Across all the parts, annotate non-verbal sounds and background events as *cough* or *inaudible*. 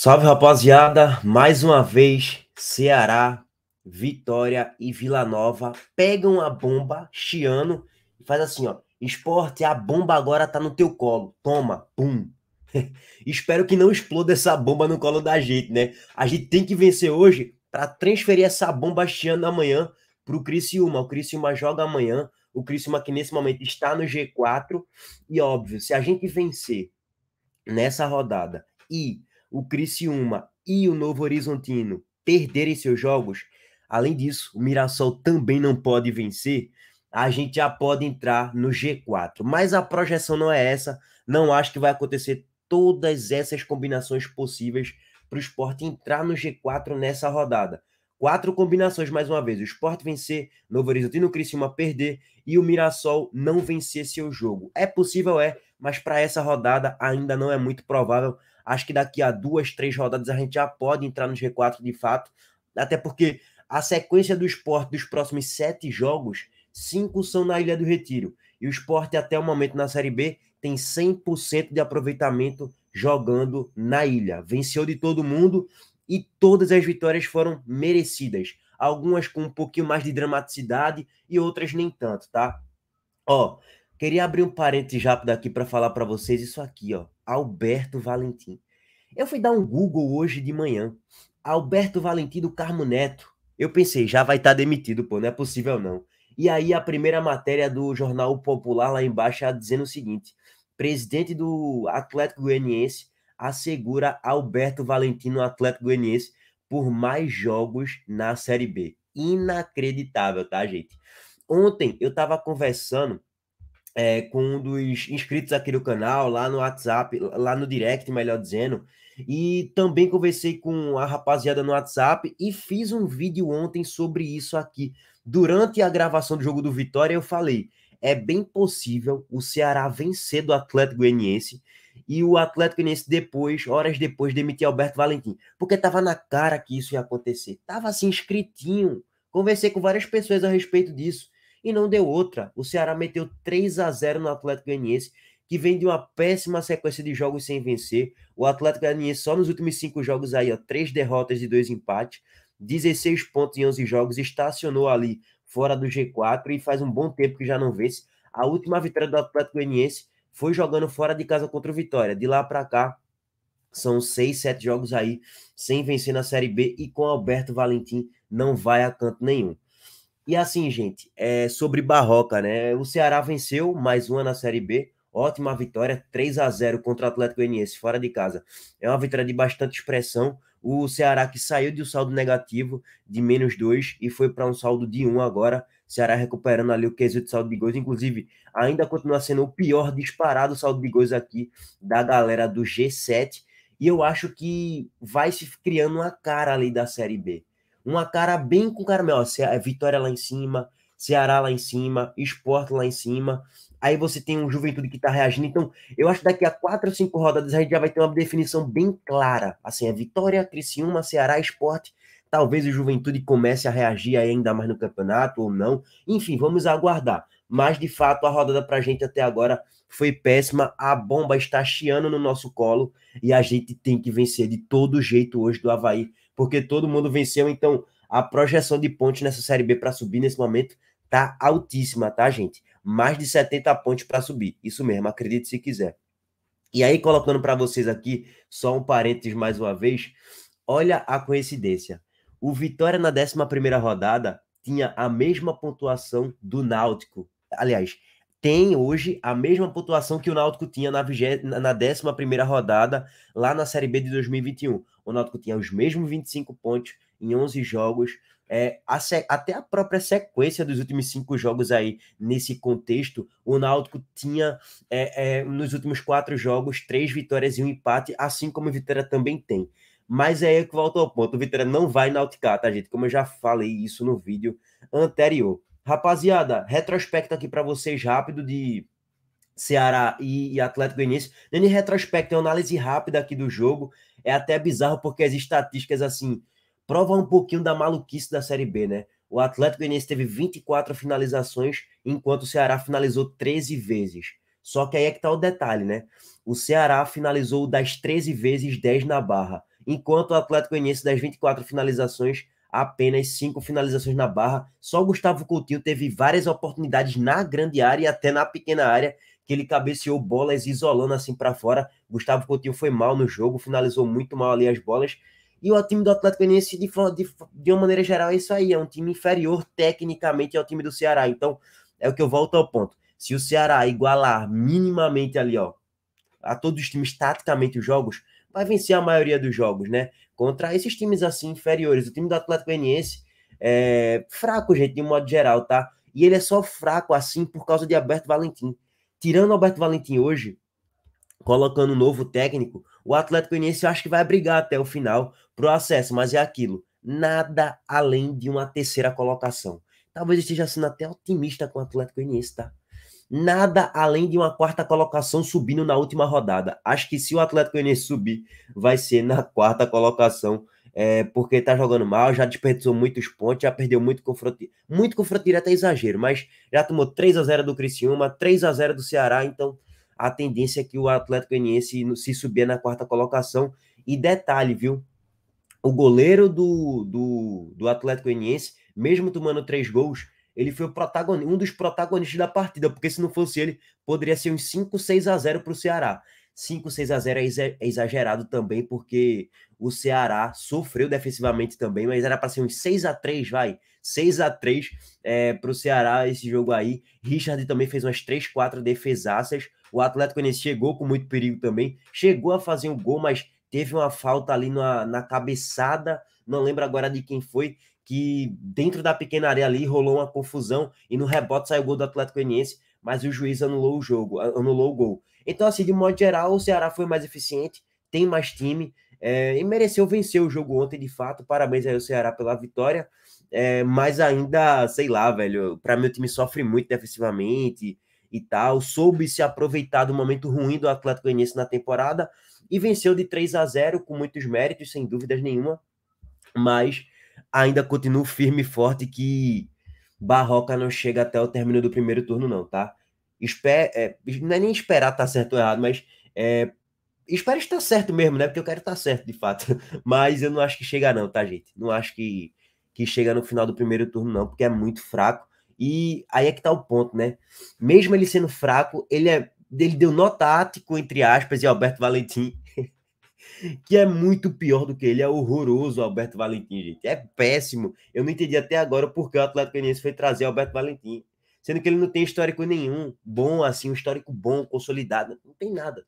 Salve, rapaziada! Mais uma vez, Ceará, Vitória e Vila Nova pegam a bomba, Chiano, e faz assim, ó. Esporte, a bomba agora tá no teu colo. Toma, pum. *laughs* Espero que não exploda essa bomba no colo da gente, né? A gente tem que vencer hoje para transferir essa bomba Chiano amanhã pro Criciúma. O Criciúma joga amanhã. O Criciúma que nesse momento está no G4. E óbvio, se a gente vencer nessa rodada e o Criciúma e o Novo Horizontino perderem seus jogos, além disso, o Mirassol também não pode vencer, a gente já pode entrar no G4. Mas a projeção não é essa, não acho que vai acontecer todas essas combinações possíveis para o esporte entrar no G4 nessa rodada. Quatro combinações mais uma vez: o esporte vencer, Novo Horizontino Criciúma perder e o Mirassol não vencer seu jogo. É possível, é, mas para essa rodada ainda não é muito provável. Acho que daqui a duas, três rodadas a gente já pode entrar nos G4 de fato, até porque a sequência do esporte dos próximos sete jogos, cinco são na Ilha do Retiro. E o esporte, até o momento na Série B, tem 100% de aproveitamento jogando na ilha. Venceu de todo mundo e todas as vitórias foram merecidas. Algumas com um pouquinho mais de dramaticidade e outras nem tanto, tá? Ó, Queria abrir um parênteses rápido aqui para falar para vocês isso aqui, ó. Alberto Valentim. Eu fui dar um Google hoje de manhã. Alberto Valentim do Carmo Neto. Eu pensei, já vai estar tá demitido, pô, não é possível não. E aí a primeira matéria do Jornal Popular lá embaixo é dizendo o seguinte: presidente do Atlético Goianiense assegura Alberto Valentim no Atlético Goianiense por mais jogos na Série B. Inacreditável, tá, gente? Ontem eu estava conversando é, com um dos inscritos aqui do canal, lá no WhatsApp, lá no direct, melhor dizendo. E também conversei com a rapaziada no WhatsApp e fiz um vídeo ontem sobre isso aqui. Durante a gravação do jogo do Vitória, eu falei: é bem possível o Ceará vencer do Atlético Goianiense e o Atlético Goianiense depois, horas depois, demitir Alberto Valentim, porque tava na cara que isso ia acontecer. Tava assim escritinho. Conversei com várias pessoas a respeito disso e não deu outra. O Ceará meteu 3 a 0 no Atlético Goianiense que vem de uma péssima sequência de jogos sem vencer. O Atlético Goianiense só nos últimos cinco jogos aí, ó, três derrotas e dois empates, 16 pontos em 11 jogos, estacionou ali fora do G4 e faz um bom tempo que já não vence. A última vitória do Atlético Goianiense foi jogando fora de casa contra o Vitória. De lá para cá, são seis, sete jogos aí sem vencer na Série B e com Alberto Valentim não vai a canto nenhum. E assim, gente, é sobre Barroca, né? O Ceará venceu mais uma na Série B. Ótima vitória, 3 a 0 contra o Atlético Goianiense fora de casa. É uma vitória de bastante expressão. O Ceará que saiu de um saldo negativo de menos 2 e foi para um saldo de 1 um agora. Ceará recuperando ali o quesito de saldo de gols. Inclusive, ainda continua sendo o pior disparado saldo de gols aqui da galera do G7. E eu acho que vai se criando uma cara ali da Série B uma cara bem com cara melhor. É Vitória lá em cima, Ceará lá em cima, Esporte lá em cima. Aí você tem um Juventude que está reagindo. Então, eu acho que daqui a quatro ou cinco rodadas a gente já vai ter uma definição bem clara. Assim, a é Vitória, Criciúma, Ceará, Esporte. Talvez o Juventude comece a reagir ainda mais no campeonato ou não. Enfim, vamos aguardar. Mas, de fato, a rodada para a gente até agora foi péssima. A bomba está chiando no nosso colo e a gente tem que vencer de todo jeito hoje do Havaí porque todo mundo venceu, então a projeção de pontos nessa Série B para subir nesse momento tá altíssima, tá, gente? Mais de 70 pontos para subir. Isso mesmo, acredite se quiser. E aí, colocando para vocês aqui, só um parênteses mais uma vez, olha a coincidência. O Vitória na 11 primeira rodada tinha a mesma pontuação do Náutico. Aliás, tem hoje a mesma pontuação que o Náutico tinha na, na 11 rodada lá na Série B de 2021. O Náutico tinha os mesmos 25 pontos em 11 jogos. É, até a própria sequência dos últimos cinco jogos aí, nesse contexto, o Náutico tinha é, é, nos últimos quatro jogos três vitórias e um empate, assim como o Vitória também tem. Mas é aí que volta ao ponto: o Vitória não vai nauticar, tá, gente? Como eu já falei isso no vídeo anterior. Rapaziada, retrospecto aqui para vocês rápido de Ceará e, e Atlético Goianiense. Nem retrospecto, é uma análise rápida aqui do jogo. É até bizarro porque as estatísticas, assim, provam um pouquinho da maluquice da Série B, né? O Atlético Goianiense teve 24 finalizações, enquanto o Ceará finalizou 13 vezes. Só que aí é que tá o detalhe, né? O Ceará finalizou das 13 vezes 10 na barra, enquanto o Atlético Goianiense das 24 finalizações apenas cinco finalizações na barra. Só Gustavo Coutinho teve várias oportunidades na grande área e até na pequena área, que ele cabeceou bolas isolando assim para fora. Gustavo Coutinho foi mal no jogo, finalizou muito mal ali as bolas. E o time do Atlético Mineiro de, de, de uma maneira geral, é isso aí. É um time inferior tecnicamente ao time do Ceará. Então, é o que eu volto ao ponto. Se o Ceará igualar minimamente ali, ó, a todos os times taticamente os jogos, vai vencer a maioria dos jogos, né? Contra esses times assim inferiores. O time do Atlético Goianiense é fraco, gente, de um modo geral, tá? E ele é só fraco assim por causa de Alberto Valentim. Tirando Alberto Valentim hoje, colocando um novo técnico, o Atlético Goianiense acho que vai brigar até o final pro acesso, mas é aquilo, nada além de uma terceira colocação. Talvez esteja sendo até otimista com o Atlético Goianiense, tá? nada além de uma quarta colocação subindo na última rodada. Acho que se o Atlético Goianiense subir, vai ser na quarta colocação, é, porque está jogando mal, já desperdiçou muitos pontos, já perdeu muito confronto. Muito confronto direto é exagero, mas já tomou 3 a 0 do Criciúma, 3 a 0 do Ceará, então a tendência é que o Atlético Goianiense se subir na quarta colocação. E detalhe, viu? O goleiro do, do, do Atlético Goianiense, mesmo tomando três gols, ele foi um dos protagonistas da partida, porque se não fosse ele, poderia ser uns 5, 6 a 0 para o Ceará. 5, 6 a 0 é, é exagerado também, porque o Ceará sofreu defensivamente também, mas era para ser uns 6 a 3 vai. 6 a 3 é, para o Ceará esse jogo aí. Richard também fez umas 3, 4 defesaças. O Atlético Goianiense chegou com muito perigo também. Chegou a fazer um gol, mas teve uma falta ali na, na cabeçada. Não lembro agora de quem foi, que dentro da pequena área ali rolou uma confusão e no rebote saiu o gol do Atlético Goianiense, mas o juiz anulou o jogo, anulou o gol. Então, assim, de modo geral, o Ceará foi mais eficiente, tem mais time é, e mereceu vencer o jogo ontem, de fato. Parabéns aí ao Ceará pela vitória. É, mas ainda, sei lá, velho, para mim o time sofre muito defensivamente e tal. Soube se aproveitar do momento ruim do Atlético Goianiense na temporada e venceu de 3 a 0 com muitos méritos, sem dúvidas nenhuma. Mas ainda continuo firme e forte que Barroca não chega até o término do primeiro turno, não, tá? Esper, é, não é nem esperar estar tá certo ou errado, mas é, espero estar certo mesmo, né? Porque eu quero estar tá certo, de fato. *laughs* Mas eu não acho que chega, não, tá, gente? Não acho que, que chega no final do primeiro turno, não, porque é muito fraco. E aí é que tá o ponto, né? Mesmo ele sendo fraco, ele é. Ele deu nó tático, entre aspas, e Alberto Valentim que é muito pior do que ele, é horroroso o Alberto Valentim, gente. É péssimo. Eu não entendi até agora por que o Atlético Goianiense foi trazer o Alberto Valentim, sendo que ele não tem histórico nenhum bom assim, um histórico bom, consolidado, não tem nada.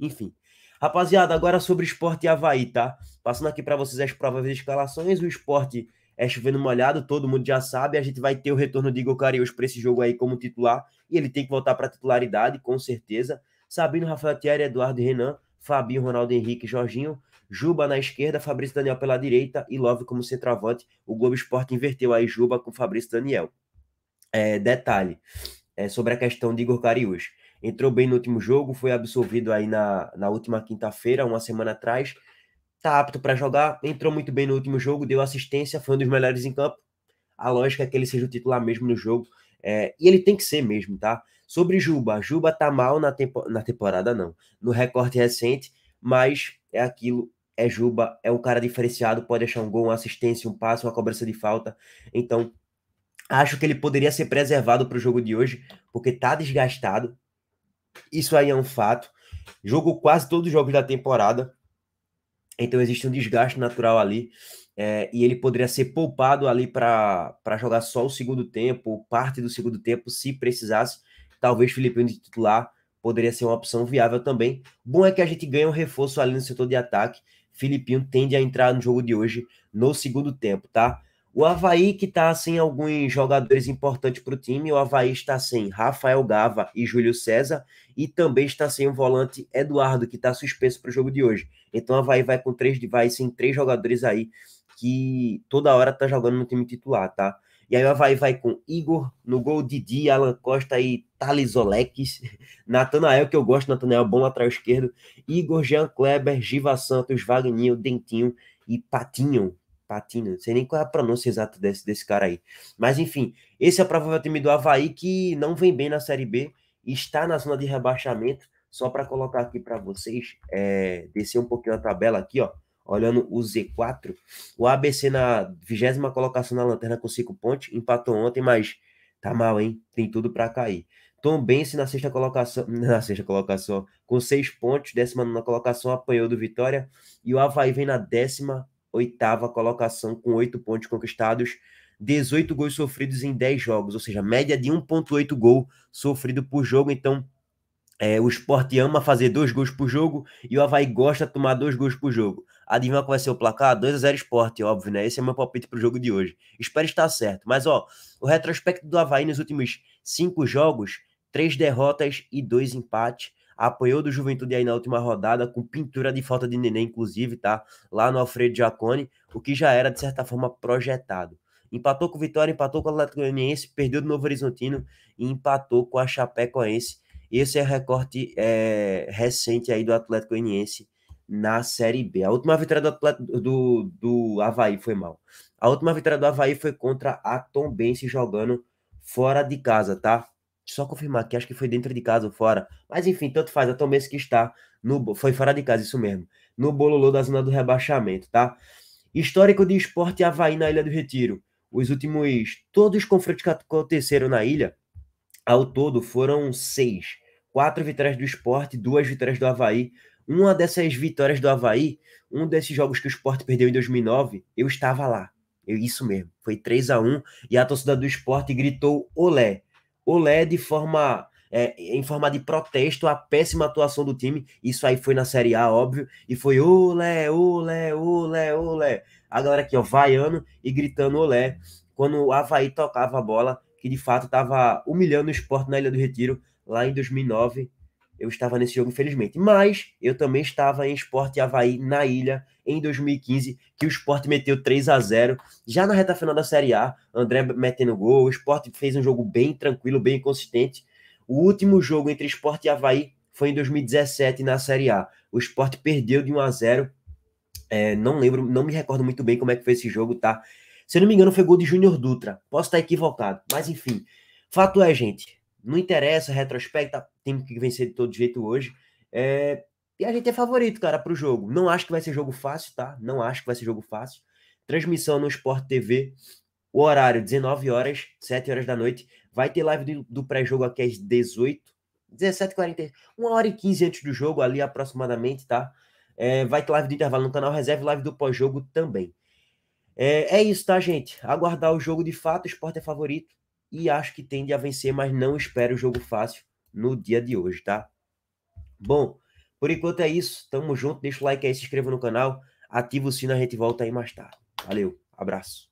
Enfim. Rapaziada, agora sobre esporte e Havaí, tá? Passando aqui para vocês as prováveis escalações, o esporte é chovendo molhado, todo mundo já sabe, a gente vai ter o retorno de Igor para esse jogo aí como titular, e ele tem que voltar para titularidade, com certeza. Sabino, Rafael Thierry, Eduardo e Renan Fabinho, Ronaldo Henrique, Jorginho, Juba na esquerda, Fabrício Daniel pela direita e Love como centroavante. O Globo Esporte inverteu aí Juba com Fabrício Daniel. É, detalhe é, sobre a questão de Igor Cariús. Entrou bem no último jogo, foi absolvido aí na, na última quinta-feira, uma semana atrás. Tá apto para jogar, entrou muito bem no último jogo, deu assistência, foi um dos melhores em campo. A lógica é que ele seja o titular mesmo no jogo. É, e ele tem que ser mesmo, tá? Sobre Juba, Juba tá mal na, tempo, na temporada, não. No recorte recente, mas é aquilo, é Juba, é um cara diferenciado, pode achar um gol, uma assistência, um passo uma cobrança de falta. Então, acho que ele poderia ser preservado para o jogo de hoje, porque tá desgastado. Isso aí é um fato. Jogo quase todos os jogos da temporada. Então existe um desgaste natural ali. É, e ele poderia ser poupado ali para jogar só o segundo tempo, ou parte do segundo tempo, se precisasse talvez Felipe de titular poderia ser uma opção viável também. Bom é que a gente ganha um reforço ali no setor de ataque. Filipinho tende a entrar no jogo de hoje no segundo tempo, tá? O Havaí que tá sem alguns jogadores importantes para o time, o Havaí está sem Rafael Gava e Júlio César e também está sem o volante Eduardo que tá suspenso para o jogo de hoje. Então o Havaí vai com três vai sem três jogadores aí que toda hora tá jogando no time titular, tá? E aí o Havaí vai com Igor, no gol Didi, Alan Costa e Thales Oleques, *laughs* Natanael, que eu gosto, Natanael, bom lateral esquerdo, Igor, Jean Kleber, Giva Santos, Wagninho, Dentinho e Patinho. Patinho, não sei nem qual é a pronúncia exata desse, desse cara aí. Mas enfim, esse é o provável time do Havaí que não vem bem na Série B, está na zona de rebaixamento. Só para colocar aqui para vocês, é, descer um pouquinho a tabela aqui, ó olhando o Z4, o ABC na vigésima colocação na lanterna com cinco pontos, empatou ontem, mas tá mal, hein? Tem tudo para cair. Tom Bense na sexta colocação, *laughs* na sexta colocação, com seis pontos, décima na colocação, apanhou do Vitória, e o Havaí vem na décima oitava colocação, com oito pontos conquistados, 18 gols sofridos em 10 jogos, ou seja, média de 1.8 gol sofrido por jogo, então é, o esporte ama fazer dois gols por jogo e o Havaí gosta de tomar dois gols por jogo. Adivinha qual vai ser o placar? 2 a 0 esporte, óbvio, né? Esse é meu palpite pro jogo de hoje. Espero estar certo. Mas, ó, o retrospecto do Havaí nos últimos cinco jogos, três derrotas e dois empates. Apoiou do Juventude aí na última rodada, com pintura de falta de neném, inclusive, tá? Lá no Alfredo Giacone, o que já era, de certa forma, projetado. Empatou com o Vitória, empatou com o Atlético Goianiense, perdeu do Novo Horizontino e empatou com a Chapecoense. Esse é recorte é, recente aí do Atlético Goianiense na Série B. A última vitória do, do, do Havaí foi mal. A última vitória do Havaí foi contra a Tom Tombense jogando fora de casa, tá? Só confirmar aqui, acho que foi dentro de casa ou fora. Mas enfim, tanto faz. A Tombense que está no. Foi fora de casa, isso mesmo. No bololô da zona do rebaixamento, tá? Histórico de esporte Havaí na Ilha do Retiro. Os últimos. Todos os confrontos que aconteceram na ilha, ao todo, foram seis. Quatro vitórias do esporte, duas vitórias do Havaí, uma dessas vitórias do Havaí, um desses jogos que o Sport perdeu em 2009, eu estava lá. Eu, isso mesmo, foi 3 a 1 e a torcida do Sport gritou olé. Olé de forma é, em forma de protesto à péssima atuação do time. Isso aí foi na Série A, óbvio, e foi olé, olé, olé, olé. A galera aqui, ó, vaiando e gritando olé, quando o Havaí tocava a bola, que de fato estava humilhando o esporte na Ilha do Retiro, lá em 2009, eu estava nesse jogo, infelizmente. Mas eu também estava em Esporte Havaí na ilha em 2015, que o Esporte meteu 3 a 0 Já na reta final da Série A, André metendo gol, o Esporte fez um jogo bem tranquilo, bem consistente. O último jogo entre Esporte e Havaí foi em 2017 na Série A. O Esporte perdeu de 1 a 0 é, não lembro, não me recordo muito bem como é que foi esse jogo, tá? Se eu não me engano, foi gol de Júnior Dutra. Posso estar equivocado, mas enfim. Fato é, gente, não interessa, retrospecta, temos que vencer de todo jeito hoje. É, e a gente é favorito, cara, pro jogo. Não acho que vai ser jogo fácil, tá? Não acho que vai ser jogo fácil. Transmissão no Sport TV, o horário, 19 horas, 7 horas da noite. Vai ter live do, do pré-jogo aqui às 18 17h40, 1 hora e 15 antes do jogo, ali aproximadamente, tá? É, vai ter live do intervalo no canal Reserve, live do pós-jogo também. É, é, isso, tá, gente? Aguardar o jogo de fato, o Sport é favorito e acho que tende a vencer, mas não espero o jogo fácil no dia de hoje, tá? Bom, por enquanto é isso. Tamo junto. Deixa o like aí, se inscreva no canal, ativa o sino, a gente volta aí mais tarde. Valeu, abraço.